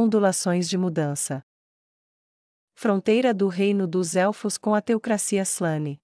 ondulações de mudança. Fronteira do reino dos elfos com a teocracia slane.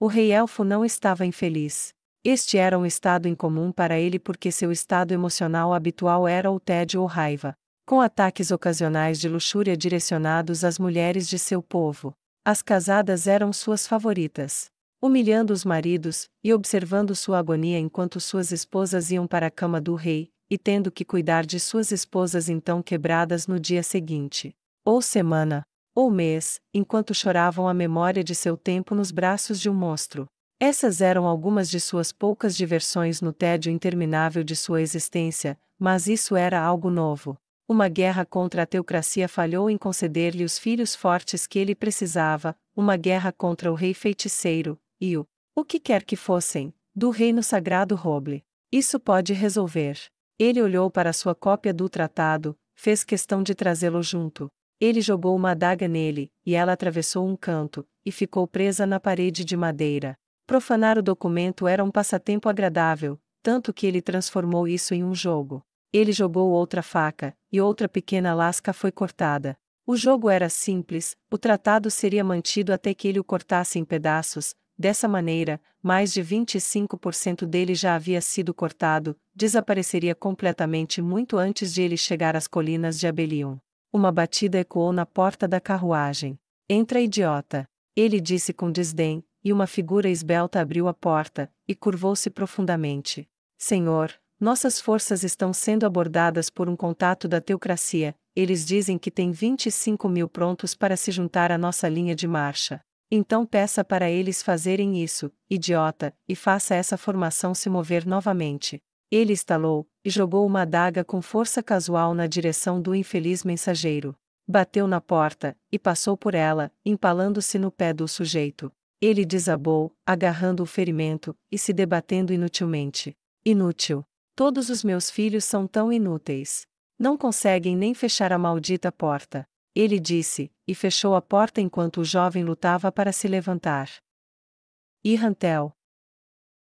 O rei elfo não estava infeliz. Este era um estado incomum para ele porque seu estado emocional habitual era o tédio ou raiva, com ataques ocasionais de luxúria direcionados às mulheres de seu povo. As casadas eram suas favoritas humilhando os maridos, e observando sua agonia enquanto suas esposas iam para a cama do rei, e tendo que cuidar de suas esposas então quebradas no dia seguinte, ou semana, ou mês, enquanto choravam a memória de seu tempo nos braços de um monstro. Essas eram algumas de suas poucas diversões no tédio interminável de sua existência, mas isso era algo novo. Uma guerra contra a teocracia falhou em conceder-lhe os filhos fortes que ele precisava, uma guerra contra o rei feiticeiro, e o, o que quer que fossem, do reino sagrado Roble. Isso pode resolver. Ele olhou para sua cópia do tratado, fez questão de trazê-lo junto. Ele jogou uma adaga nele, e ela atravessou um canto, e ficou presa na parede de madeira. Profanar o documento era um passatempo agradável, tanto que ele transformou isso em um jogo. Ele jogou outra faca, e outra pequena lasca foi cortada. O jogo era simples, o tratado seria mantido até que ele o cortasse em pedaços, Dessa maneira, mais de 25% dele já havia sido cortado, desapareceria completamente muito antes de ele chegar às colinas de Abelion. Uma batida ecoou na porta da carruagem. Entra, idiota! Ele disse com desdém, e uma figura esbelta abriu a porta, e curvou-se profundamente. Senhor, nossas forças estão sendo abordadas por um contato da teocracia, eles dizem que tem 25 mil prontos para se juntar à nossa linha de marcha. Então peça para eles fazerem isso, idiota, e faça essa formação se mover novamente. Ele estalou, e jogou uma adaga com força casual na direção do infeliz mensageiro. Bateu na porta, e passou por ela, empalando-se no pé do sujeito. Ele desabou, agarrando o ferimento, e se debatendo inutilmente. Inútil. Todos os meus filhos são tão inúteis. Não conseguem nem fechar a maldita porta ele disse, e fechou a porta enquanto o jovem lutava para se levantar. Irantel.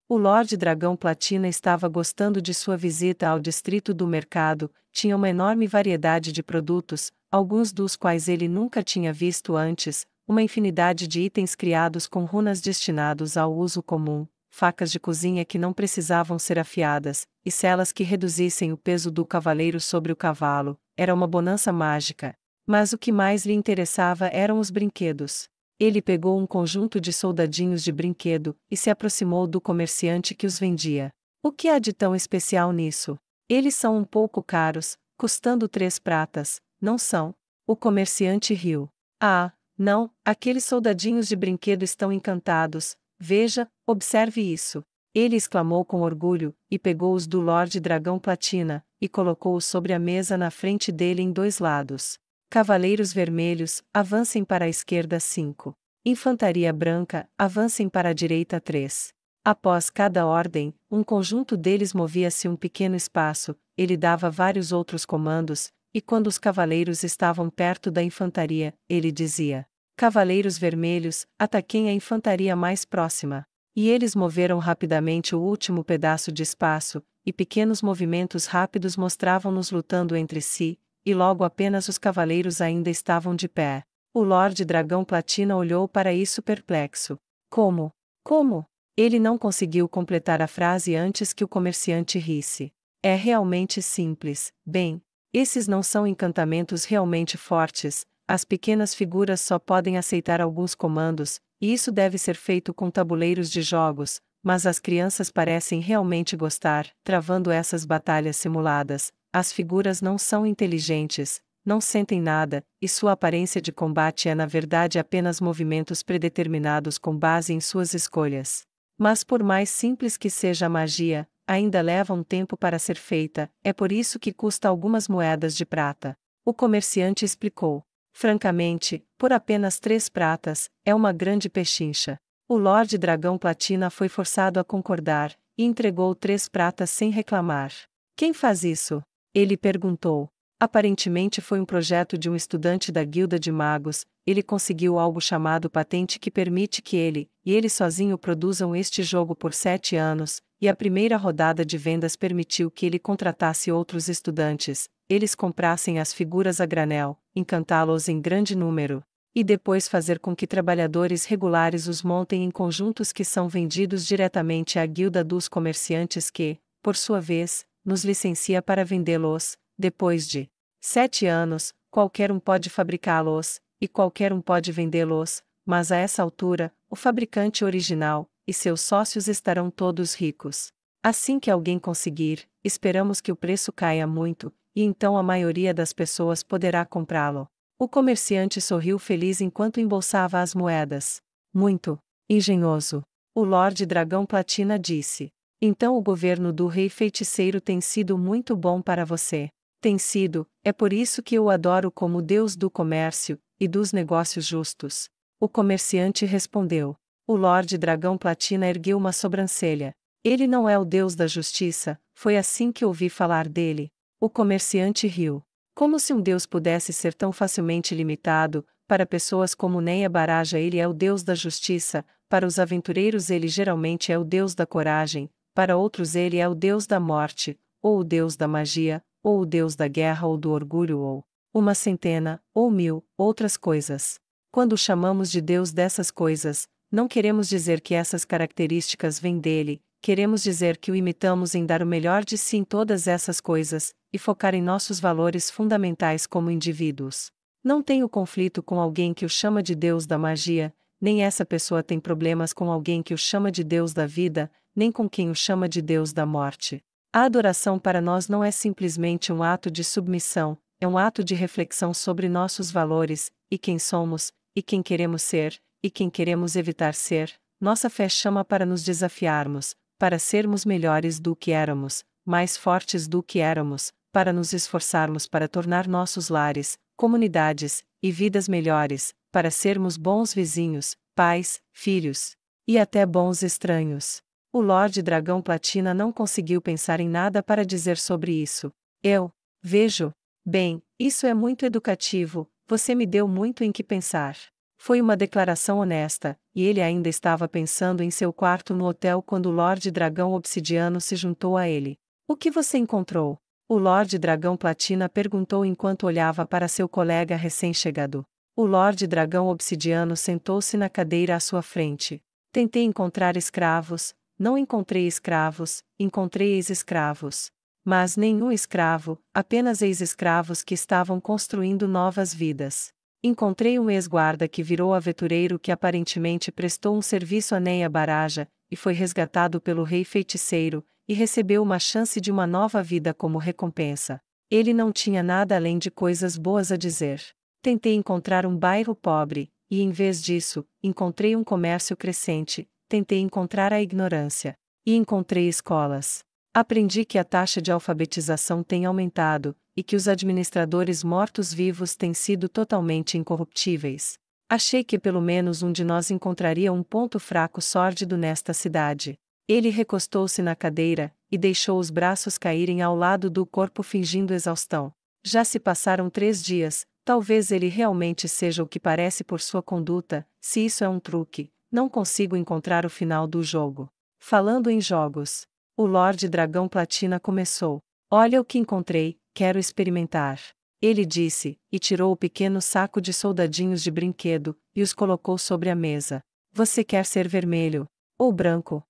O Lorde Dragão Platina estava gostando de sua visita ao distrito do mercado, tinha uma enorme variedade de produtos, alguns dos quais ele nunca tinha visto antes, uma infinidade de itens criados com runas destinados ao uso comum, facas de cozinha que não precisavam ser afiadas, e celas que reduzissem o peso do cavaleiro sobre o cavalo, era uma bonança mágica, mas o que mais lhe interessava eram os brinquedos. Ele pegou um conjunto de soldadinhos de brinquedo e se aproximou do comerciante que os vendia. O que há de tão especial nisso? Eles são um pouco caros, custando três pratas, não são? O comerciante riu. Ah, não, aqueles soldadinhos de brinquedo estão encantados. Veja, observe isso. Ele exclamou com orgulho, e pegou os do Lorde Dragão Platina, e colocou-os sobre a mesa na frente dele em dois lados. Cavaleiros Vermelhos, avancem para a esquerda 5. Infantaria Branca, avancem para a direita 3. Após cada ordem, um conjunto deles movia-se um pequeno espaço, ele dava vários outros comandos, e quando os cavaleiros estavam perto da infantaria, ele dizia: Cavaleiros Vermelhos, ataquem a infantaria mais próxima. E eles moveram rapidamente o último pedaço de espaço, e pequenos movimentos rápidos mostravam-nos lutando entre si, e logo apenas os cavaleiros ainda estavam de pé. O Lorde Dragão Platina olhou para isso perplexo. Como? Como? Ele não conseguiu completar a frase antes que o comerciante risse. É realmente simples. Bem, esses não são encantamentos realmente fortes, as pequenas figuras só podem aceitar alguns comandos, e isso deve ser feito com tabuleiros de jogos, mas as crianças parecem realmente gostar, travando essas batalhas simuladas. As figuras não são inteligentes, não sentem nada, e sua aparência de combate é na verdade apenas movimentos predeterminados com base em suas escolhas. Mas por mais simples que seja a magia, ainda leva um tempo para ser feita, é por isso que custa algumas moedas de prata. O comerciante explicou. Francamente, por apenas três pratas, é uma grande pechincha. O Lorde Dragão Platina foi forçado a concordar, e entregou três pratas sem reclamar. Quem faz isso? Ele perguntou. Aparentemente foi um projeto de um estudante da Guilda de Magos, ele conseguiu algo chamado patente que permite que ele e ele sozinho produzam este jogo por sete anos, e a primeira rodada de vendas permitiu que ele contratasse outros estudantes, eles comprassem as figuras a granel, encantá-los em grande número, e depois fazer com que trabalhadores regulares os montem em conjuntos que são vendidos diretamente à guilda dos comerciantes que, por sua vez, nos licencia para vendê-los, depois de sete anos, qualquer um pode fabricá-los, e qualquer um pode vendê-los, mas a essa altura, o fabricante original e seus sócios estarão todos ricos. Assim que alguém conseguir, esperamos que o preço caia muito, e então a maioria das pessoas poderá comprá-lo. O comerciante sorriu feliz enquanto embolsava as moedas. Muito engenhoso. O Lorde Dragão Platina disse: Então o governo do Rei Feiticeiro tem sido muito bom para você. Tem sido, é por isso que eu adoro como Deus do comércio e dos negócios justos. O comerciante respondeu. O Lorde Dragão Platina ergueu uma sobrancelha. Ele não é o Deus da justiça, foi assim que ouvi falar dele. O comerciante riu. Como se um Deus pudesse ser tão facilmente limitado, para pessoas como Neia Baraja ele é o Deus da justiça, para os aventureiros ele geralmente é o Deus da coragem, para outros ele é o Deus da morte, ou o Deus da magia, ou o Deus da guerra ou do orgulho ou uma centena, ou mil, outras coisas. Quando chamamos de Deus dessas coisas, não queremos dizer que essas características vêm dele, queremos dizer que o imitamos em dar o melhor de si em todas essas coisas, e focar em nossos valores fundamentais como indivíduos. Não tenho conflito com alguém que o chama de Deus da magia, nem essa pessoa tem problemas com alguém que o chama de Deus da vida, nem com quem o chama de Deus da morte. A adoração para nós não é simplesmente um ato de submissão, é um ato de reflexão sobre nossos valores, e quem somos, e quem queremos ser, e quem queremos evitar ser. Nossa fé chama para nos desafiarmos, para sermos melhores do que éramos, mais fortes do que éramos, para nos esforçarmos para tornar nossos lares, comunidades e vidas melhores, para sermos bons vizinhos, pais, filhos e até bons estranhos. O Lorde Dragão Platina não conseguiu pensar em nada para dizer sobre isso. Eu vejo. Bem, isso é muito educativo, você me deu muito em que pensar. Foi uma declaração honesta, e ele ainda estava pensando em seu quarto no hotel quando o Lorde Dragão Obsidiano se juntou a ele. O que você encontrou? O Lorde Dragão Platina perguntou enquanto olhava para seu colega recém-chegado. O Lorde Dragão Obsidiano sentou-se na cadeira à sua frente. Tentei encontrar escravos, não encontrei escravos, encontrei ex-escravos. Mas nenhum escravo, apenas ex-escravos que estavam construindo novas vidas. Encontrei um ex-guarda que virou aventureiro que aparentemente prestou um serviço a Neia Baraja, e foi resgatado pelo rei feiticeiro, e recebeu uma chance de uma nova vida como recompensa. Ele não tinha nada além de coisas boas a dizer. Tentei encontrar um bairro pobre, e em vez disso, encontrei um comércio crescente, tentei encontrar a ignorância, e encontrei escolas. Aprendi que a taxa de alfabetização tem aumentado, e que os administradores mortos-vivos têm sido totalmente incorruptíveis. Achei que pelo menos um de nós encontraria um ponto fraco sórdido nesta cidade. Ele recostou-se na cadeira, e deixou os braços caírem ao lado do corpo fingindo exaustão. Já se passaram três dias, talvez ele realmente seja o que parece por sua conduta, se isso é um truque, não consigo encontrar o final do jogo. Falando em jogos, o Lorde Dragão Platina começou. Olha o que encontrei, quero experimentar. Ele disse, e tirou o pequeno saco de soldadinhos de brinquedo, e os colocou sobre a mesa. Você quer ser vermelho? Ou branco?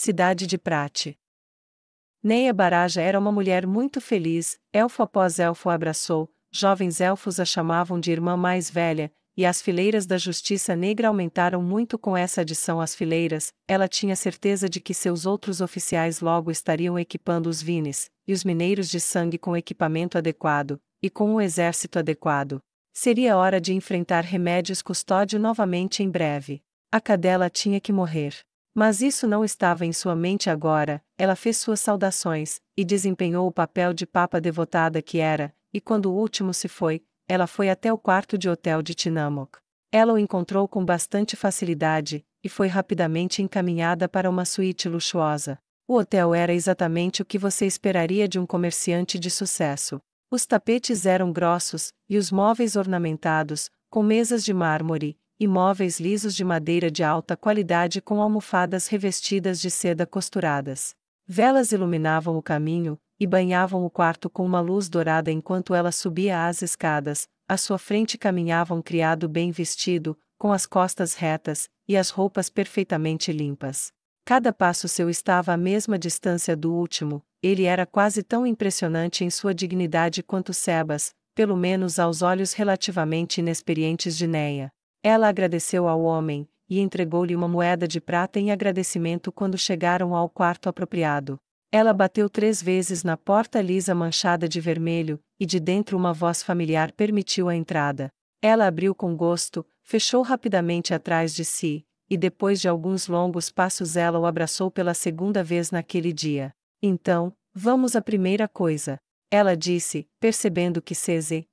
cidade de Prate. Neia Baraja era uma mulher muito feliz, elfo após elfo a abraçou, jovens elfos a chamavam de irmã mais velha, e as fileiras da justiça negra aumentaram muito com essa adição às fileiras, ela tinha certeza de que seus outros oficiais logo estariam equipando os vines, e os mineiros de sangue com equipamento adequado, e com um exército adequado. Seria hora de enfrentar remédios custódio novamente em breve. A cadela tinha que morrer. Mas isso não estava em sua mente agora, ela fez suas saudações, e desempenhou o papel de papa devotada que era, e quando o último se foi, ela foi até o quarto de hotel de Tinamok. Ela o encontrou com bastante facilidade, e foi rapidamente encaminhada para uma suíte luxuosa. O hotel era exatamente o que você esperaria de um comerciante de sucesso. Os tapetes eram grossos, e os móveis ornamentados, com mesas de mármore, e móveis lisos de madeira de alta qualidade com almofadas revestidas de seda costuradas. Velas iluminavam o caminho e banhavam o quarto com uma luz dourada enquanto ela subia as escadas. À sua frente caminhava um criado bem vestido, com as costas retas e as roupas perfeitamente limpas. Cada passo seu estava à mesma distância do último, ele era quase tão impressionante em sua dignidade quanto Sebas, pelo menos aos olhos relativamente inexperientes de Neia. Ela agradeceu ao homem, e entregou-lhe uma moeda de prata em agradecimento quando chegaram ao quarto apropriado. Ela bateu três vezes na porta lisa manchada de vermelho, e de dentro uma voz familiar permitiu a entrada. Ela abriu com gosto, fechou rapidamente atrás de si, e depois de alguns longos passos ela o abraçou pela segunda vez naquele dia. Então, vamos à primeira coisa. Ela disse, percebendo que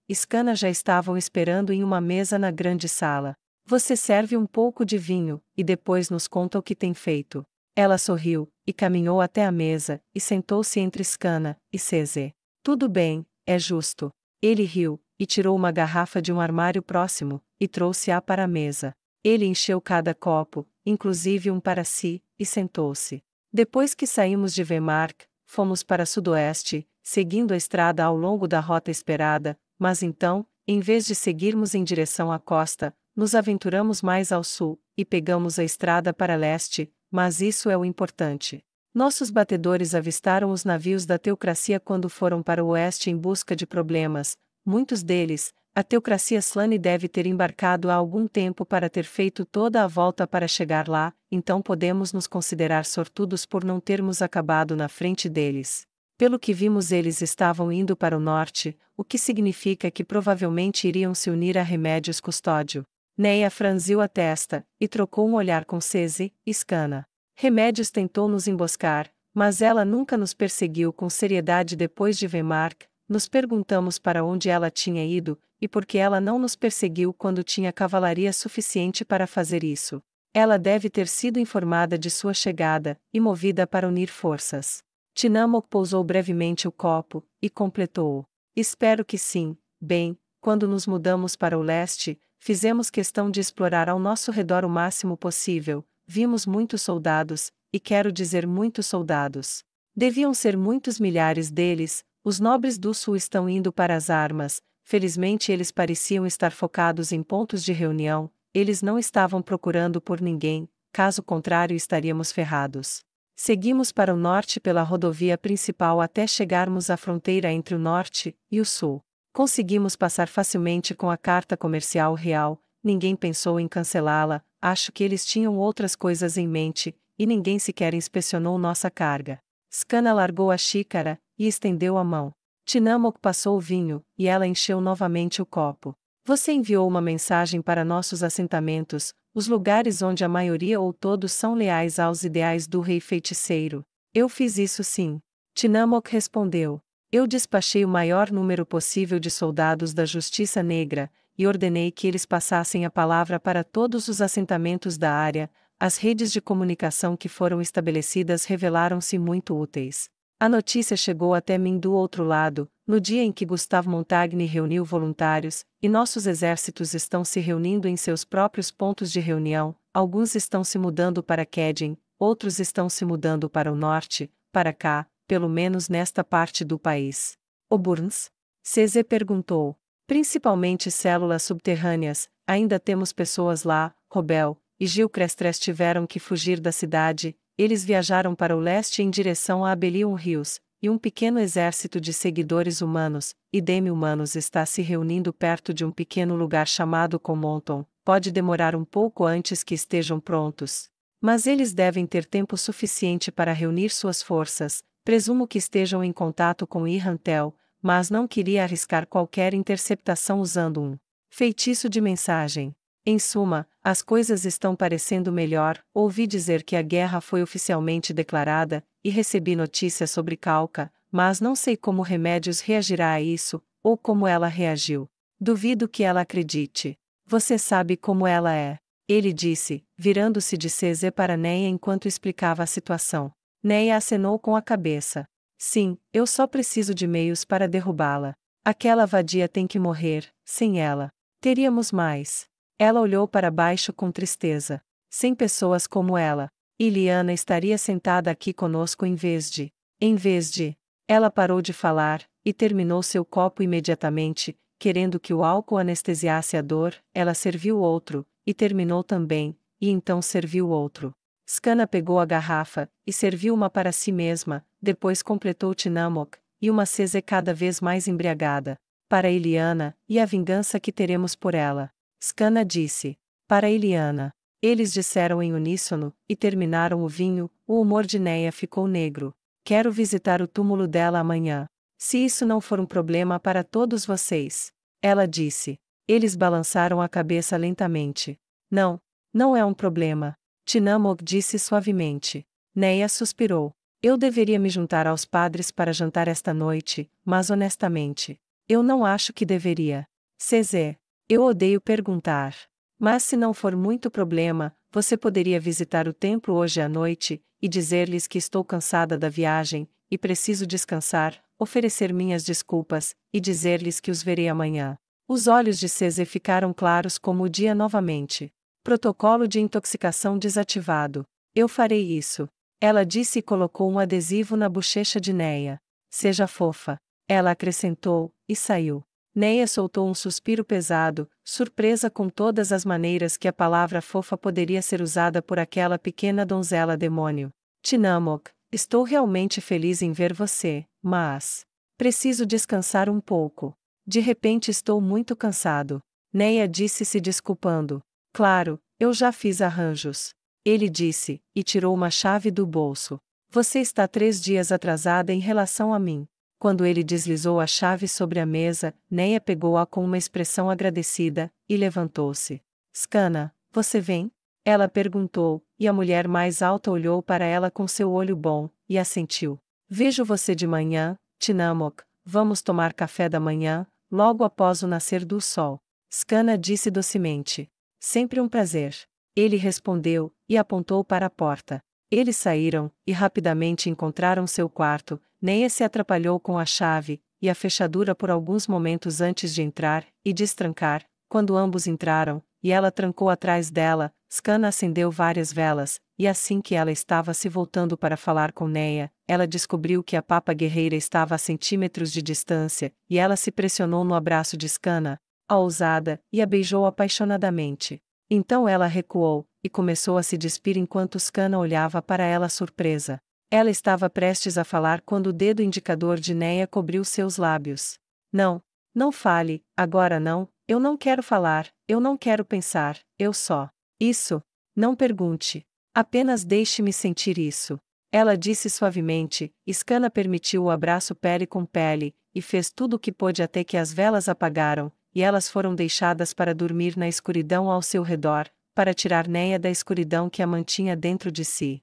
e Scana já estavam esperando em uma mesa na grande sala. Você serve um pouco de vinho, e depois nos conta o que tem feito. Ela sorriu, e caminhou até a mesa, e sentou-se entre Scana e Ceze. Tudo bem, é justo. Ele riu, e tirou uma garrafa de um armário próximo, e trouxe-a para a mesa. Ele encheu cada copo, inclusive um para si, e sentou-se. Depois que saímos de Vemark, fomos para sudoeste, seguindo a estrada ao longo da rota esperada, mas então, em vez de seguirmos em direção à costa, nos aventuramos mais ao sul, e pegamos a estrada para leste, mas isso é o importante. Nossos batedores avistaram os navios da teocracia quando foram para o oeste em busca de problemas, muitos deles, a teocracia Slane deve ter embarcado há algum tempo para ter feito toda a volta para chegar lá, então podemos nos considerar sortudos por não termos acabado na frente deles. Pelo que vimos, eles estavam indo para o norte, o que significa que provavelmente iriam se unir a Remédios Custódio. Neia franziu a testa e trocou um olhar com Cese, Escana. Remédios tentou nos emboscar, mas ela nunca nos perseguiu com seriedade depois de Vemark. Nos perguntamos para onde ela tinha ido e por que ela não nos perseguiu quando tinha cavalaria suficiente para fazer isso. Ela deve ter sido informada de sua chegada e movida para unir forças. Tinamo pousou brevemente o copo, e completou-o. Espero que sim, bem, quando nos mudamos para o leste, fizemos questão de explorar ao nosso redor o máximo possível, vimos muitos soldados, e quero dizer muitos soldados. Deviam ser muitos milhares deles, os nobres do sul estão indo para as armas, felizmente eles pareciam estar focados em pontos de reunião, eles não estavam procurando por ninguém, caso contrário estaríamos ferrados. Seguimos para o norte pela rodovia principal até chegarmos à fronteira entre o norte e o sul. Conseguimos passar facilmente com a carta comercial real, ninguém pensou em cancelá-la, acho que eles tinham outras coisas em mente, e ninguém sequer inspecionou nossa carga. Scana largou a xícara e estendeu a mão. Tinamok passou o vinho, e ela encheu novamente o copo. Você enviou uma mensagem para nossos assentamentos, os lugares onde a maioria ou todos são leais aos ideais do rei feiticeiro. Eu fiz isso sim. Tinamok respondeu. Eu despachei o maior número possível de soldados da Justiça Negra, e ordenei que eles passassem a palavra para todos os assentamentos da área, as redes de comunicação que foram estabelecidas revelaram-se muito úteis. A notícia chegou até mim do outro lado, no dia em que Gustavo Montagne reuniu voluntários, e nossos exércitos estão se reunindo em seus próprios pontos de reunião, alguns estão se mudando para Kedin, outros estão se mudando para o norte, para cá, pelo menos nesta parte do país. O Burns, CZ perguntou. Principalmente células subterrâneas, ainda temos pessoas lá, Robel, e Gil Crestres tiveram que fugir da cidade, eles viajaram para o leste em direção a Abelion Rios, e um pequeno exército de seguidores humanos, e demi-humanos está se reunindo perto de um pequeno lugar chamado Comonton, pode demorar um pouco antes que estejam prontos. Mas eles devem ter tempo suficiente para reunir suas forças, presumo que estejam em contato com Irantel, mas não queria arriscar qualquer interceptação usando um feitiço de mensagem. Em suma, as coisas estão parecendo melhor. Ouvi dizer que a guerra foi oficialmente declarada, e recebi notícias sobre Calca, mas não sei como Remédios reagirá a isso, ou como ela reagiu. Duvido que ela acredite. Você sabe como ela é. Ele disse, virando-se de Cezé para Neia enquanto explicava a situação. Neia acenou com a cabeça. Sim, eu só preciso de meios para derrubá-la. Aquela vadia tem que morrer, sem ela. Teríamos mais. Ela olhou para baixo com tristeza. Sem pessoas como ela, Iliana estaria sentada aqui conosco em vez de. Em vez de. Ela parou de falar, e terminou seu copo imediatamente, querendo que o álcool anestesiasse a dor, ela serviu outro, e terminou também, e então serviu outro. Scana pegou a garrafa, e serviu uma para si mesma, depois completou Tinamok, e uma Cezé cada vez mais embriagada, para Iliana, e a vingança que teremos por ela. Scana disse. Para Eliana. Eles disseram em uníssono, e terminaram o vinho, o humor de Neia ficou negro. Quero visitar o túmulo dela amanhã. Se isso não for um problema para todos vocês. Ela disse. Eles balançaram a cabeça lentamente. Não, não é um problema. Tinamog disse suavemente. Neia suspirou. Eu deveria me juntar aos padres para jantar esta noite, mas honestamente. Eu não acho que deveria. CZ. Eu odeio perguntar. Mas se não for muito problema, você poderia visitar o templo hoje à noite e dizer-lhes que estou cansada da viagem e preciso descansar, oferecer minhas desculpas e dizer-lhes que os verei amanhã. Os olhos de César ficaram claros como o dia novamente. Protocolo de intoxicação desativado. Eu farei isso. Ela disse e colocou um adesivo na bochecha de Neia. Seja fofa. Ela acrescentou, e saiu. Neia soltou um suspiro pesado, surpresa com todas as maneiras que a palavra fofa poderia ser usada por aquela pequena donzela demônio. Tinamok, estou realmente feliz em ver você, mas. Preciso descansar um pouco. De repente estou muito cansado. Neia disse se desculpando. Claro, eu já fiz arranjos. Ele disse, e tirou uma chave do bolso. Você está três dias atrasada em relação a mim. Quando ele deslizou a chave sobre a mesa, Neia pegou-a com uma expressão agradecida, e levantou-se. Scana, você vem? Ela perguntou, e a mulher mais alta olhou para ela com seu olho bom, e assentiu. Vejo você de manhã, Tinamok, vamos tomar café da manhã, logo após o nascer do sol. Scana disse docemente. Sempre um prazer. Ele respondeu, e apontou para a porta. Eles saíram, e rapidamente encontraram seu quarto, Neia se atrapalhou com a chave e a fechadura por alguns momentos antes de entrar e destrancar, quando ambos entraram, e ela trancou atrás dela, Scana acendeu várias velas, e assim que ela estava se voltando para falar com Neia, ela descobriu que a papa guerreira estava a centímetros de distância, e ela se pressionou no abraço de Scana, a ousada, e a beijou apaixonadamente. Então ela recuou, e começou a se despir enquanto Scana olhava para ela surpresa. Ela estava prestes a falar quando o dedo indicador de Néia cobriu seus lábios. Não, não fale, agora não, eu não quero falar, eu não quero pensar, eu só. Isso. Não pergunte. Apenas deixe-me sentir isso. Ela disse suavemente, Scana permitiu o abraço pele com pele, e fez tudo o que pôde até que as velas apagaram, e elas foram deixadas para dormir na escuridão ao seu redor, para tirar Neia da escuridão que a mantinha dentro de si.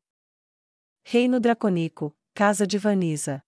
Reino Draconico, Casa de Vanisa.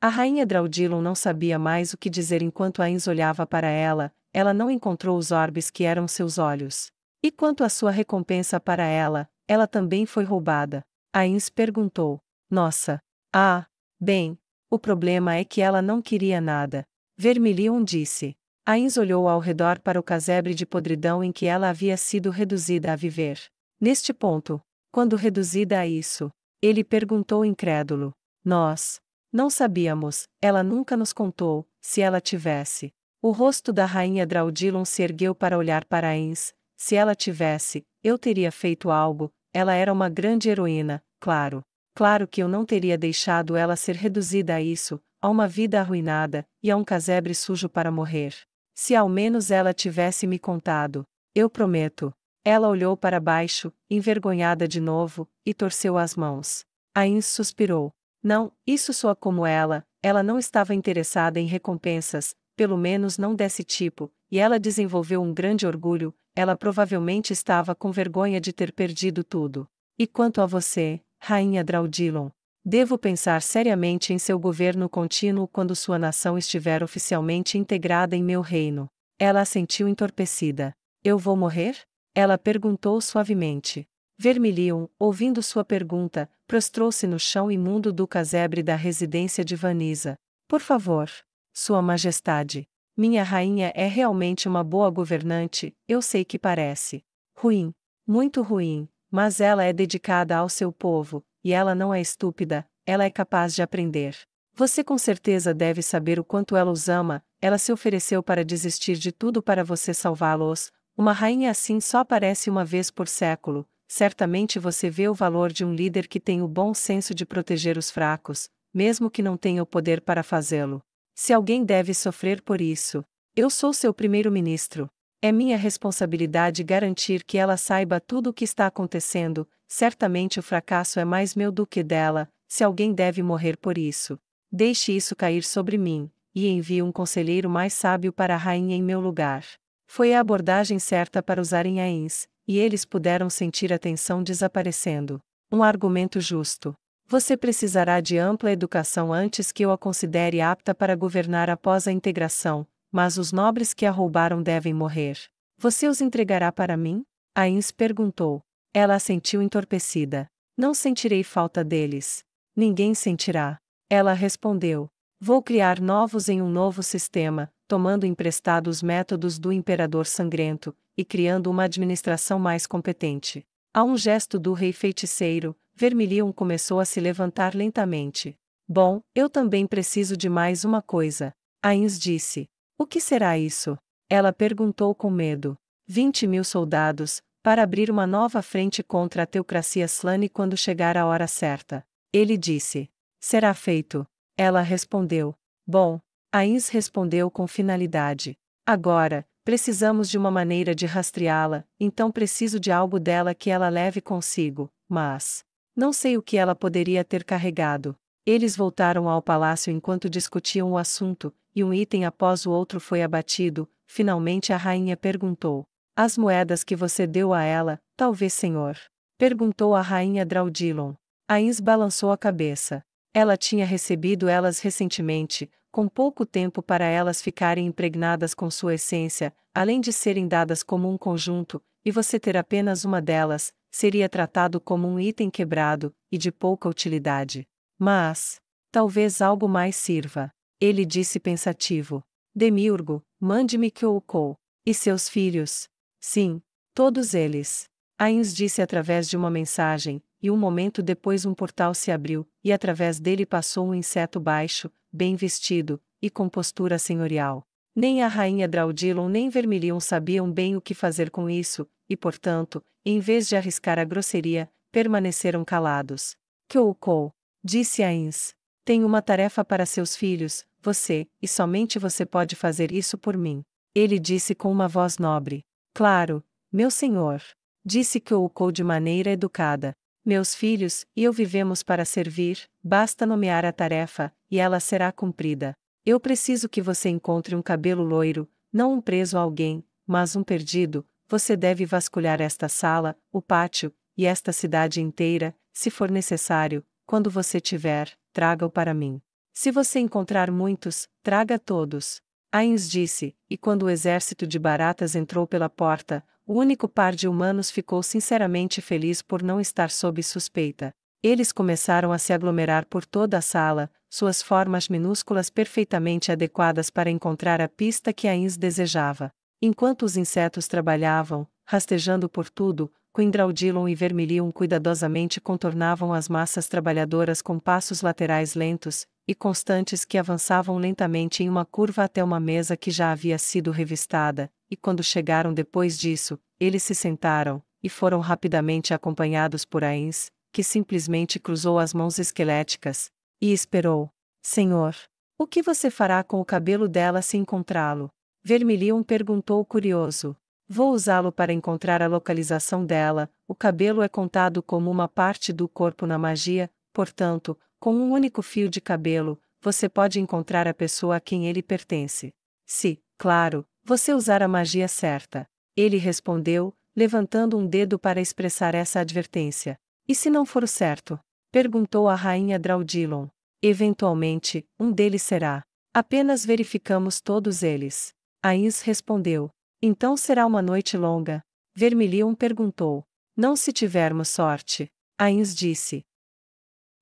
A rainha Draudilon não sabia mais o que dizer enquanto Ains olhava para ela, ela não encontrou os orbes que eram seus olhos. E quanto à sua recompensa para ela, ela também foi roubada. Ains perguntou: Nossa! Ah! Bem, o problema é que ela não queria nada. Vermilion disse. Ains olhou ao redor para o casebre de podridão em que ela havia sido reduzida a viver. Neste ponto, quando reduzida a isso, ele perguntou incrédulo. Nós. Não sabíamos, ela nunca nos contou, se ela tivesse. O rosto da rainha Draudilon se ergueu para olhar para Ains. Se ela tivesse, eu teria feito algo, ela era uma grande heroína, claro. Claro que eu não teria deixado ela ser reduzida a isso, a uma vida arruinada, e a um casebre sujo para morrer. Se ao menos ela tivesse me contado, eu prometo. Ela olhou para baixo, envergonhada de novo, e torceu as mãos. Ains suspirou. Não, isso soa como ela, ela não estava interessada em recompensas, pelo menos não desse tipo, e ela desenvolveu um grande orgulho, ela provavelmente estava com vergonha de ter perdido tudo. E quanto a você, Rainha Draudilon? Devo pensar seriamente em seu governo contínuo quando sua nação estiver oficialmente integrada em meu reino. Ela sentiu entorpecida. Eu vou morrer? Ela perguntou suavemente. Vermilion, ouvindo sua pergunta, prostrou-se no chão imundo do casebre da residência de Vanisa. Por favor, Sua Majestade. Minha rainha é realmente uma boa governante, eu sei que parece ruim, muito ruim, mas ela é dedicada ao seu povo, e ela não é estúpida, ela é capaz de aprender. Você com certeza deve saber o quanto ela os ama, ela se ofereceu para desistir de tudo para você salvá-los, uma rainha assim só aparece uma vez por século, certamente você vê o valor de um líder que tem o bom senso de proteger os fracos, mesmo que não tenha o poder para fazê-lo. Se alguém deve sofrer por isso, eu sou seu primeiro-ministro. É minha responsabilidade garantir que ela saiba tudo o que está acontecendo, certamente o fracasso é mais meu do que dela, se alguém deve morrer por isso. Deixe isso cair sobre mim, e envie um conselheiro mais sábio para a rainha em meu lugar. Foi a abordagem certa para em Ains e eles puderam sentir a tensão desaparecendo. Um argumento justo. Você precisará de ampla educação antes que eu a considere apta para governar após a integração, mas os nobres que a roubaram devem morrer. Você os entregará para mim? Ains perguntou. Ela sentiu entorpecida. Não sentirei falta deles. Ninguém sentirá. Ela respondeu. Vou criar novos em um novo sistema, tomando emprestado os métodos do imperador sangrento, e criando uma administração mais competente. A um gesto do rei feiticeiro, Vermilion começou a se levantar lentamente. Bom, eu também preciso de mais uma coisa. Ains disse. O que será isso? Ela perguntou com medo. Vinte mil soldados, para abrir uma nova frente contra a teocracia Slane quando chegar a hora certa. Ele disse. Será feito. Ela respondeu: Bom, Ains respondeu com finalidade: Agora, precisamos de uma maneira de rastreá-la, então preciso de algo dela que ela leve consigo, mas. Não sei o que ela poderia ter carregado. Eles voltaram ao palácio enquanto discutiam o assunto, e um item após o outro foi abatido. Finalmente a rainha perguntou: As moedas que você deu a ela, talvez senhor? Perguntou a rainha Draudilon. Ains balançou a cabeça. Ela tinha recebido elas recentemente, com pouco tempo para elas ficarem impregnadas com sua essência, além de serem dadas como um conjunto, e você ter apenas uma delas, seria tratado como um item quebrado e de pouca utilidade. Mas, talvez algo mais sirva. Ele disse pensativo. Demiurgo, mande-me Kyoukou. E seus filhos? Sim, todos eles. Ains disse através de uma mensagem, e um momento depois um portal se abriu, e através dele passou um inseto baixo, bem vestido, e com postura senhorial. Nem a rainha Draudilon nem Vermilion sabiam bem o que fazer com isso, e portanto, em vez de arriscar a grosseria, permaneceram calados. Kyoukou, disse a Ins, tem uma tarefa para seus filhos, você, e somente você pode fazer isso por mim. Ele disse com uma voz nobre. Claro, meu senhor. Disse Kyoukou de maneira educada. Meus filhos e eu vivemos para servir, basta nomear a tarefa, e ela será cumprida. Eu preciso que você encontre um cabelo loiro, não um preso a alguém, mas um perdido. Você deve vasculhar esta sala, o pátio, e esta cidade inteira, se for necessário, quando você tiver, traga-o para mim. Se você encontrar muitos, traga todos. Ains disse, e quando o exército de baratas entrou pela porta, o único par de humanos ficou sinceramente feliz por não estar sob suspeita. Eles começaram a se aglomerar por toda a sala, suas formas minúsculas perfeitamente adequadas para encontrar a pista que Ains desejava. Enquanto os insetos trabalhavam, rastejando por tudo, Quindraudilon e Vermilion cuidadosamente contornavam as massas trabalhadoras com passos laterais lentos e constantes que avançavam lentamente em uma curva até uma mesa que já havia sido revistada, e quando chegaram depois disso, eles se sentaram e foram rapidamente acompanhados por Ains, que simplesmente cruzou as mãos esqueléticas e esperou. Senhor, o que você fará com o cabelo dela se encontrá-lo? Vermilion perguntou curioso. Vou usá-lo para encontrar a localização dela. O cabelo é contado como uma parte do corpo na magia, portanto, com um único fio de cabelo, você pode encontrar a pessoa a quem ele pertence. Se, claro, você usar a magia certa. Ele respondeu, levantando um dedo para expressar essa advertência. E se não for o certo? perguntou a rainha Draudilon. Eventualmente, um deles será. Apenas verificamos todos eles. Ains respondeu. Então será uma noite longa. Vermilion perguntou. Não se tivermos sorte. Ains disse.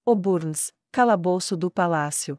O Burns, calabouço do palácio.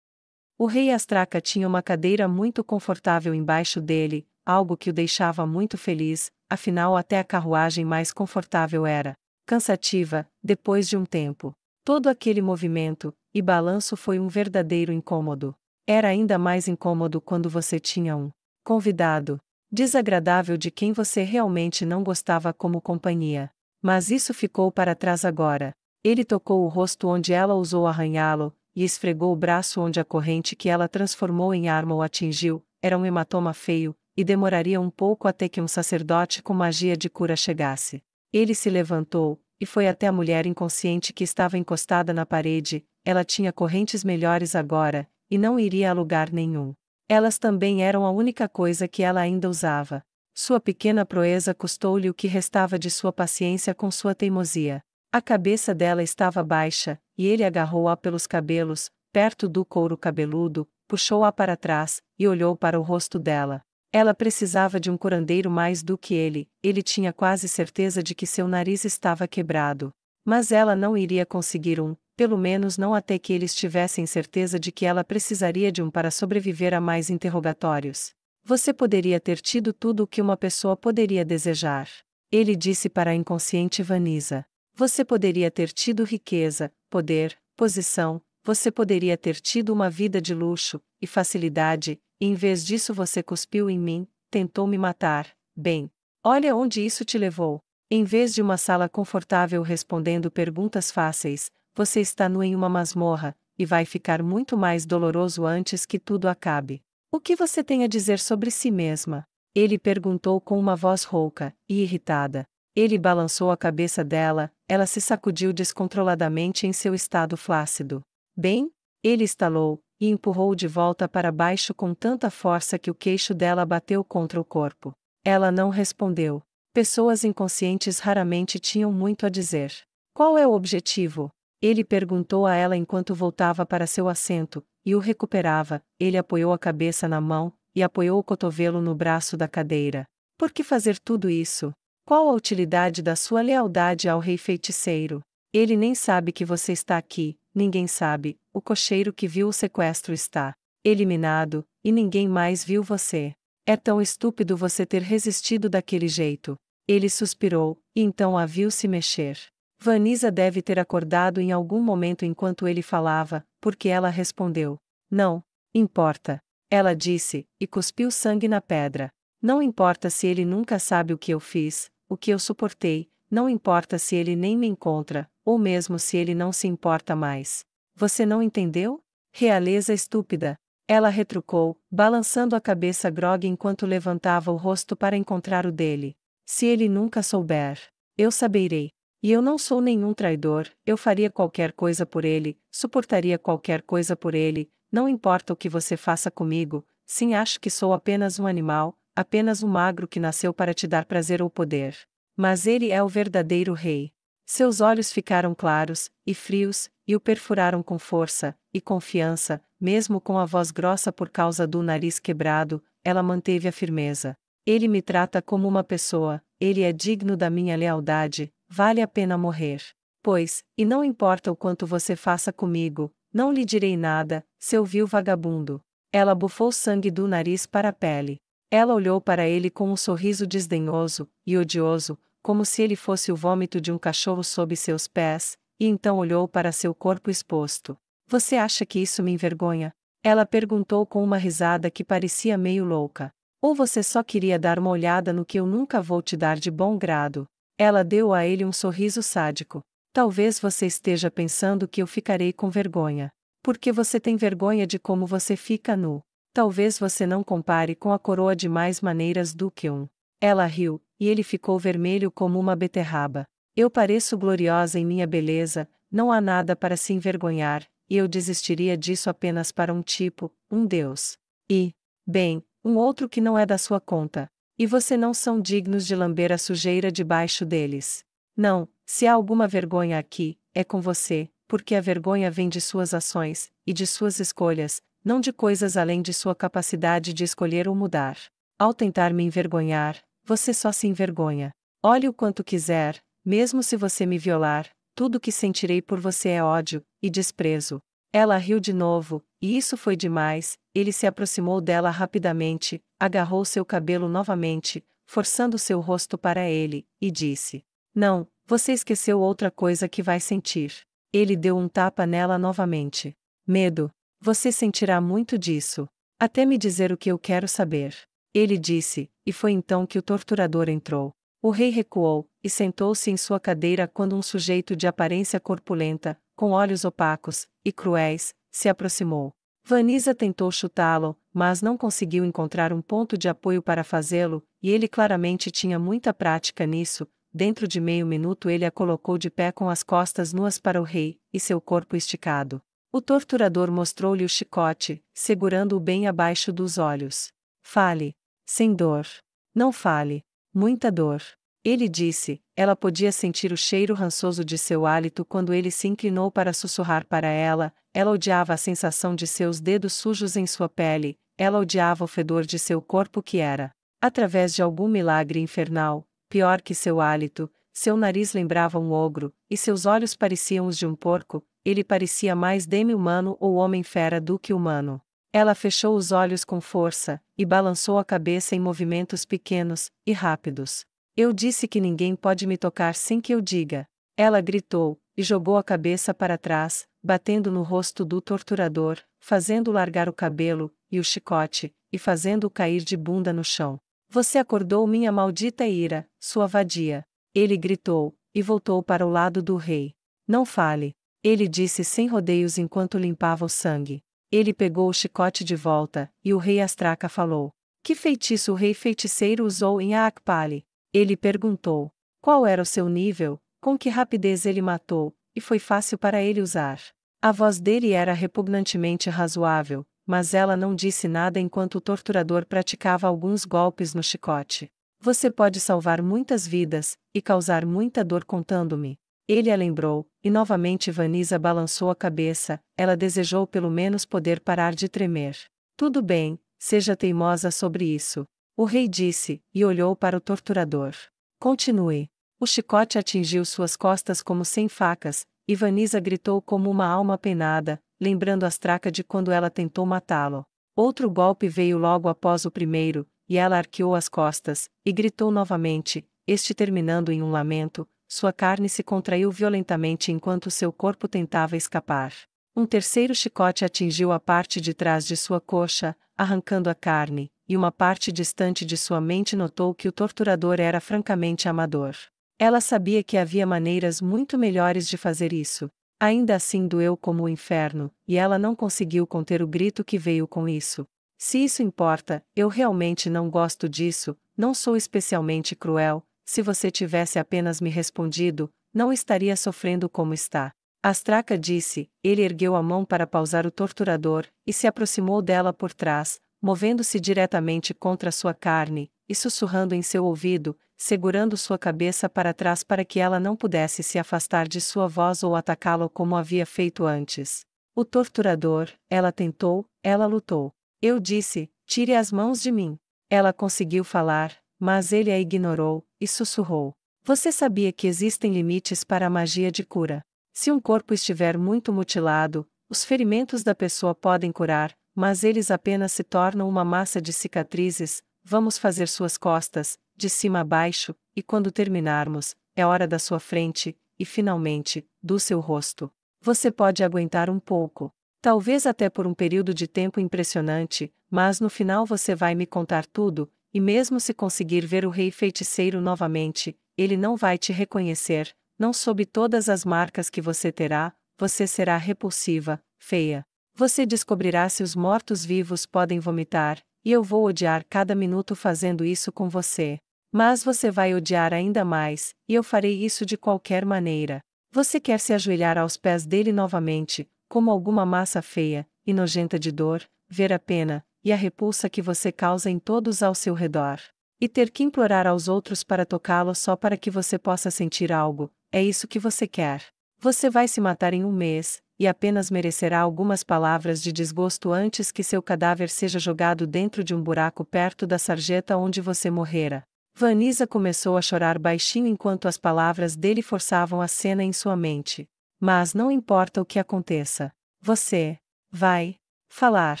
O rei Astraca tinha uma cadeira muito confortável embaixo dele, algo que o deixava muito feliz, afinal até a carruagem mais confortável era cansativa, depois de um tempo. Todo aquele movimento e balanço foi um verdadeiro incômodo. Era ainda mais incômodo quando você tinha um convidado desagradável de quem você realmente não gostava como companhia. Mas isso ficou para trás agora. Ele tocou o rosto onde ela ousou arranhá-lo, e esfregou o braço onde a corrente que ela transformou em arma o atingiu, era um hematoma feio, e demoraria um pouco até que um sacerdote com magia de cura chegasse. Ele se levantou, e foi até a mulher inconsciente que estava encostada na parede, ela tinha correntes melhores agora, e não iria a lugar nenhum. Elas também eram a única coisa que ela ainda usava. Sua pequena proeza custou-lhe o que restava de sua paciência com sua teimosia. A cabeça dela estava baixa, e ele agarrou-a pelos cabelos, perto do couro cabeludo, puxou-a para trás e olhou para o rosto dela. Ela precisava de um curandeiro mais do que ele, ele tinha quase certeza de que seu nariz estava quebrado. Mas ela não iria conseguir um, pelo menos não até que eles tivessem certeza de que ela precisaria de um para sobreviver a mais interrogatórios. Você poderia ter tido tudo o que uma pessoa poderia desejar. Ele disse para a inconsciente Vanisa. Você poderia ter tido riqueza, poder, posição, você poderia ter tido uma vida de luxo e facilidade, e em vez disso você cuspiu em mim, tentou me matar. Bem, olha onde isso te levou. Em vez de uma sala confortável respondendo perguntas fáceis, você está nu em uma masmorra, e vai ficar muito mais doloroso antes que tudo acabe. O que você tem a dizer sobre si mesma? Ele perguntou com uma voz rouca e irritada. Ele balançou a cabeça dela, ela se sacudiu descontroladamente em seu estado flácido. Bem? Ele estalou, e empurrou de volta para baixo com tanta força que o queixo dela bateu contra o corpo. Ela não respondeu. Pessoas inconscientes raramente tinham muito a dizer. Qual é o objetivo? Ele perguntou a ela enquanto voltava para seu assento, e o recuperava. Ele apoiou a cabeça na mão, e apoiou o cotovelo no braço da cadeira. Por que fazer tudo isso? Qual a utilidade da sua lealdade ao rei feiticeiro? Ele nem sabe que você está aqui, ninguém sabe, o cocheiro que viu o sequestro está eliminado, e ninguém mais viu você. É tão estúpido você ter resistido daquele jeito. Ele suspirou, e então a viu se mexer. Vanisa deve ter acordado em algum momento enquanto ele falava, porque ela respondeu: Não, importa. Ela disse, e cuspiu sangue na pedra. Não importa se ele nunca sabe o que eu fiz, o que eu suportei, não importa se ele nem me encontra, ou mesmo se ele não se importa mais. Você não entendeu? Realeza estúpida. Ela retrucou, balançando a cabeça grogue enquanto levantava o rosto para encontrar o dele. Se ele nunca souber, eu saberei. E eu não sou nenhum traidor, eu faria qualquer coisa por ele, suportaria qualquer coisa por ele, não importa o que você faça comigo, sim acho que sou apenas um animal, apenas um magro que nasceu para te dar prazer ou poder. Mas ele é o verdadeiro rei. Seus olhos ficaram claros, e frios, e o perfuraram com força, e confiança, mesmo com a voz grossa por causa do nariz quebrado, ela manteve a firmeza. Ele me trata como uma pessoa, ele é digno da minha lealdade, vale a pena morrer. Pois, e não importa o quanto você faça comigo, não lhe direi nada, seu vil vagabundo. Ela bufou sangue do nariz para a pele. Ela olhou para ele com um sorriso desdenhoso e odioso, como se ele fosse o vômito de um cachorro sob seus pés, e então olhou para seu corpo exposto. Você acha que isso me envergonha? Ela perguntou com uma risada que parecia meio louca. Ou você só queria dar uma olhada no que eu nunca vou te dar de bom grado? Ela deu a ele um sorriso sádico. Talvez você esteja pensando que eu ficarei com vergonha. Porque você tem vergonha de como você fica nu. Talvez você não compare com a coroa de mais maneiras do que um. Ela riu, e ele ficou vermelho como uma beterraba. Eu pareço gloriosa em minha beleza, não há nada para se envergonhar, e eu desistiria disso apenas para um tipo, um Deus. E, bem, um outro que não é da sua conta e você não são dignos de lamber a sujeira debaixo deles. Não, se há alguma vergonha aqui, é com você, porque a vergonha vem de suas ações, e de suas escolhas, não de coisas além de sua capacidade de escolher ou mudar. Ao tentar me envergonhar, você só se envergonha. Olhe o quanto quiser, mesmo se você me violar, tudo que sentirei por você é ódio e desprezo. Ela riu de novo, e isso foi demais. Ele se aproximou dela rapidamente, agarrou seu cabelo novamente, forçando seu rosto para ele, e disse: Não, você esqueceu outra coisa que vai sentir. Ele deu um tapa nela novamente. Medo. Você sentirá muito disso. Até me dizer o que eu quero saber. Ele disse, e foi então que o torturador entrou. O rei recuou, e sentou-se em sua cadeira quando um sujeito de aparência corpulenta, com olhos opacos, e cruéis, se aproximou. Vanisa tentou chutá-lo, mas não conseguiu encontrar um ponto de apoio para fazê-lo, e ele claramente tinha muita prática nisso. Dentro de meio minuto ele a colocou de pé com as costas nuas para o rei, e seu corpo esticado. O torturador mostrou-lhe o chicote, segurando-o bem abaixo dos olhos. Fale. Sem dor. Não fale. Muita dor. Ele disse, ela podia sentir o cheiro rançoso de seu hálito quando ele se inclinou para sussurrar para ela, ela odiava a sensação de seus dedos sujos em sua pele, ela odiava o fedor de seu corpo que era, através de algum milagre infernal, pior que seu hálito, seu nariz lembrava um ogro, e seus olhos pareciam os de um porco, ele parecia mais demi-humano ou homem-fera do que humano. Ela fechou os olhos com força, e balançou a cabeça em movimentos pequenos e rápidos. Eu disse que ninguém pode me tocar sem que eu diga. Ela gritou, e jogou a cabeça para trás, batendo no rosto do torturador, fazendo largar o cabelo, e o chicote, e fazendo-o cair de bunda no chão. Você acordou minha maldita ira, sua vadia. Ele gritou, e voltou para o lado do rei. Não fale. Ele disse sem rodeios enquanto limpava o sangue. Ele pegou o chicote de volta, e o rei Astraca falou. Que feitiço o rei feiticeiro usou em Aakpali? Ele perguntou: qual era o seu nível, com que rapidez ele matou, e foi fácil para ele usar. A voz dele era repugnantemente razoável, mas ela não disse nada enquanto o torturador praticava alguns golpes no chicote. Você pode salvar muitas vidas, e causar muita dor contando-me. Ele a lembrou, e novamente Vanisa balançou a cabeça, ela desejou pelo menos poder parar de tremer. Tudo bem, seja teimosa sobre isso, o rei disse, e olhou para o torturador. Continue. O chicote atingiu suas costas como sem facas, e Vanisa gritou como uma alma penada, lembrando Astraca de quando ela tentou matá-lo. Outro golpe veio logo após o primeiro, e ela arqueou as costas, e gritou novamente, este terminando em um lamento, sua carne se contraiu violentamente enquanto seu corpo tentava escapar. Um terceiro chicote atingiu a parte de trás de sua coxa, arrancando a carne, e uma parte distante de sua mente notou que o torturador era francamente amador. Ela sabia que havia maneiras muito melhores de fazer isso. Ainda assim doeu como o inferno, e ela não conseguiu conter o grito que veio com isso. Se isso importa, eu realmente não gosto disso, não sou especialmente cruel, se você tivesse apenas me respondido, não estaria sofrendo como está. Astraca disse, ele ergueu a mão para pausar o torturador, e se aproximou dela por trás, movendo-se diretamente contra sua carne, e sussurrando em seu ouvido, segurando sua cabeça para trás para que ela não pudesse se afastar de sua voz ou atacá-lo como havia feito antes. O torturador, ela tentou, ela lutou. Eu disse: Tire as mãos de mim. Ela conseguiu falar, mas ele a ignorou, e sussurrou: Você sabia que existem limites para a magia de cura. Se um corpo estiver muito mutilado, os ferimentos da pessoa podem curar, mas eles apenas se tornam uma massa de cicatrizes, vamos fazer suas costas, de cima a baixo, e quando terminarmos, é hora da sua frente, e finalmente, do seu rosto. Você pode aguentar um pouco. Talvez até por um período de tempo impressionante, mas no final você vai me contar tudo, e mesmo se conseguir ver o rei feiticeiro novamente, ele não vai te reconhecer, não sob todas as marcas que você terá, você será repulsiva, feia, você descobrirá se os mortos-vivos podem vomitar, e eu vou odiar cada minuto fazendo isso com você. Mas você vai odiar ainda mais, e eu farei isso de qualquer maneira. Você quer se ajoelhar aos pés dele novamente, como alguma massa feia, e nojenta de dor, ver a pena, e a repulsa que você causa em todos ao seu redor. E ter que implorar aos outros para tocá-lo só para que você possa sentir algo, é isso que você quer. Você vai se matar em um mês, e apenas merecerá algumas palavras de desgosto antes que seu cadáver seja jogado dentro de um buraco perto da sarjeta onde você morrera. Vanisa começou a chorar baixinho enquanto as palavras dele forçavam a cena em sua mente. Mas não importa o que aconteça. Você vai falar.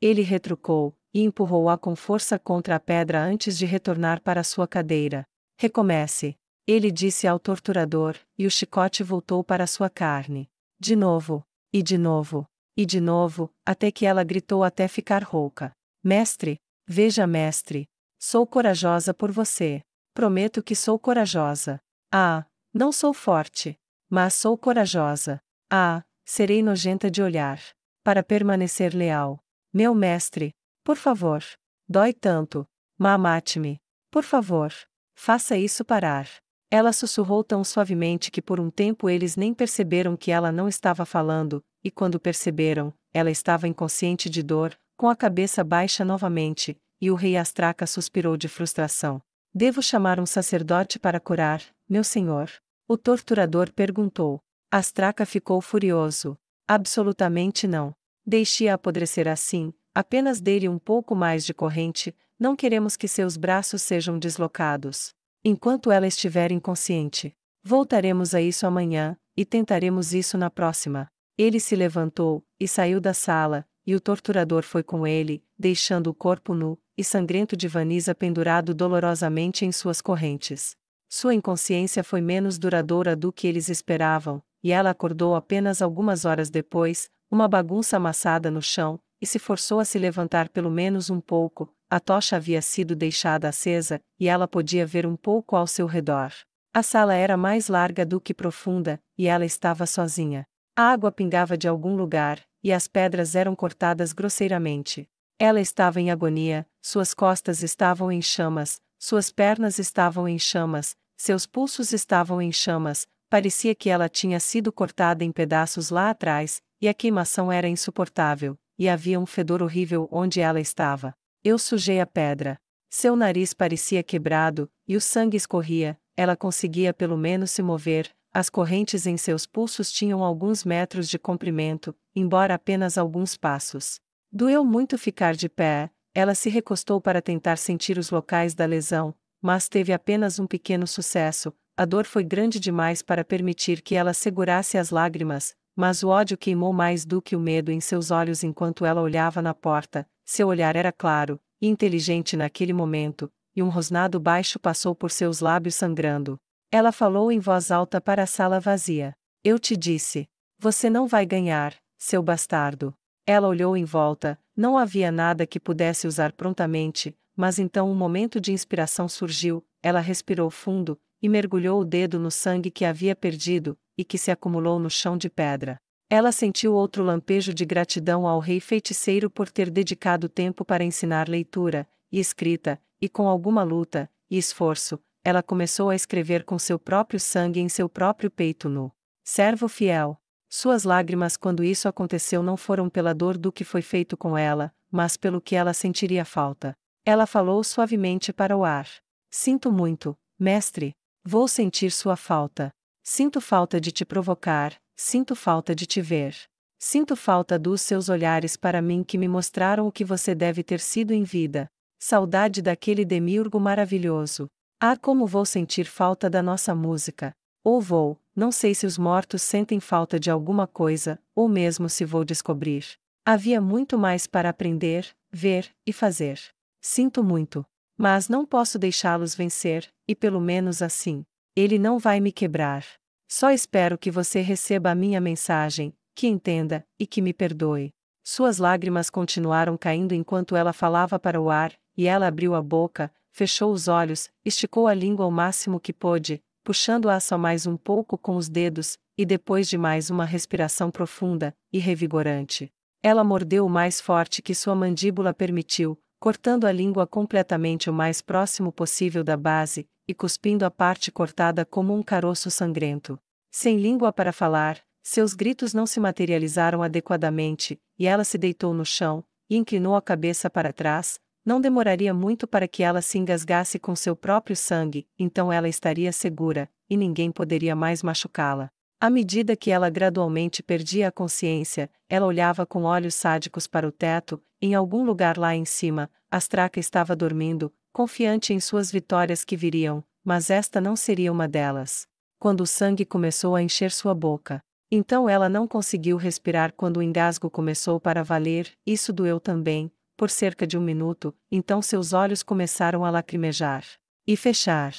Ele retrucou e empurrou-a com força contra a pedra antes de retornar para sua cadeira. Recomece. Ele disse ao torturador, e o chicote voltou para sua carne. De novo. E de novo, e de novo, até que ela gritou até ficar rouca: Mestre, veja, mestre, sou corajosa por você. Prometo que sou corajosa. Ah, não sou forte, mas sou corajosa. Ah, serei nojenta de olhar. Para permanecer leal. Meu mestre, por favor. Dói tanto. Mamate-me. Por favor. Faça isso parar. Ela sussurrou tão suavemente que por um tempo eles nem perceberam que ela não estava falando, e quando perceberam, ela estava inconsciente de dor, com a cabeça baixa novamente, e o rei Astraca suspirou de frustração. Devo chamar um sacerdote para curar, meu senhor? O torturador perguntou. Astraca ficou furioso. Absolutamente não. Deixe-a apodrecer assim, apenas dê-lhe um pouco mais de corrente, não queremos que seus braços sejam deslocados enquanto ela estiver inconsciente. Voltaremos a isso amanhã, e tentaremos isso na próxima. Ele se levantou, e saiu da sala, e o torturador foi com ele, deixando o corpo nu e sangrento de Vanisa pendurado dolorosamente em suas correntes. Sua inconsciência foi menos duradoura do que eles esperavam, e ela acordou apenas algumas horas depois, uma bagunça amassada no chão, e se forçou a se levantar pelo menos um pouco, a tocha havia sido deixada acesa, e ela podia ver um pouco ao seu redor. A sala era mais larga do que profunda, e ela estava sozinha. A água pingava de algum lugar, e as pedras eram cortadas grosseiramente. Ela estava em agonia, suas costas estavam em chamas, suas pernas estavam em chamas, seus pulsos estavam em chamas, parecia que ela tinha sido cortada em pedaços lá atrás, e a queimação era insuportável, e havia um fedor horrível onde ela estava. Eu sujei a pedra. Seu nariz parecia quebrado, e o sangue escorria, ela conseguia pelo menos se mover, as correntes em seus pulsos tinham alguns metros de comprimento, embora apenas alguns passos. Doeu muito ficar de pé, ela se recostou para tentar sentir os locais da lesão, mas teve apenas um pequeno sucesso, a dor foi grande demais para permitir que ela segurasse as lágrimas, mas o ódio queimou mais do que o medo em seus olhos enquanto ela olhava na porta, seu olhar era claro e inteligente naquele momento, e um rosnado baixo passou por seus lábios sangrando. Ela falou em voz alta para a sala vazia. Eu te disse. Você não vai ganhar, seu bastardo. Ela olhou em volta, não havia nada que pudesse usar prontamente, mas então um momento de inspiração surgiu, ela respirou fundo, e mergulhou o dedo no sangue que havia perdido, e que se acumulou no chão de pedra. Ela sentiu outro lampejo de gratidão ao rei feiticeiro por ter dedicado tempo para ensinar leitura, e escrita, e com alguma luta, e esforço, ela começou a escrever com seu próprio sangue em seu próprio peito nu. Servo fiel. Suas lágrimas quando isso aconteceu não foram pela dor do que foi feito com ela, mas pelo que ela sentiria falta. Ela falou suavemente para o ar. Sinto muito, mestre. Vou sentir sua falta. Sinto falta de te provocar, Sinto falta de te ver. Sinto falta dos seus olhares para mim que me mostraram o que você deve ter sido em vida. Saudade daquele demiurgo maravilhoso. Ah, como vou sentir falta da nossa música. Ou vou, não sei se os mortos sentem falta de alguma coisa, ou mesmo se vou descobrir. Havia muito mais para aprender, ver e fazer. Sinto muito. Mas não posso deixá-los vencer, e pelo menos assim. Ele não vai me quebrar. Só espero que você receba a minha mensagem, que entenda e que me perdoe. Suas lágrimas continuaram caindo enquanto ela falava para o ar, e ela abriu a boca, fechou os olhos, esticou a língua ao máximo que pôde, puxando-a só mais um pouco com os dedos, e depois de mais uma respiração profunda e revigorante. Ela mordeu o mais forte que sua mandíbula permitiu, cortando a língua completamente o mais próximo possível da base, e cuspindo a parte cortada como um caroço sangrento. Sem língua para falar, seus gritos não se materializaram adequadamente, e ela se deitou no chão, e inclinou a cabeça para trás, não demoraria muito para que ela se engasgasse com seu próprio sangue, então ela estaria segura, e ninguém poderia mais machucá-la. À medida que ela gradualmente perdia a consciência, ela olhava com olhos sádicos para o teto, em algum lugar lá em cima, Astraca estava dormindo, confiante em suas vitórias que viriam, mas esta não seria uma delas. Quando o sangue começou a encher sua boca. Então ela não conseguiu respirar quando o engasgo começou para valer, isso doeu também, por cerca de um minuto, então seus olhos começaram a lacrimejar. E fechar.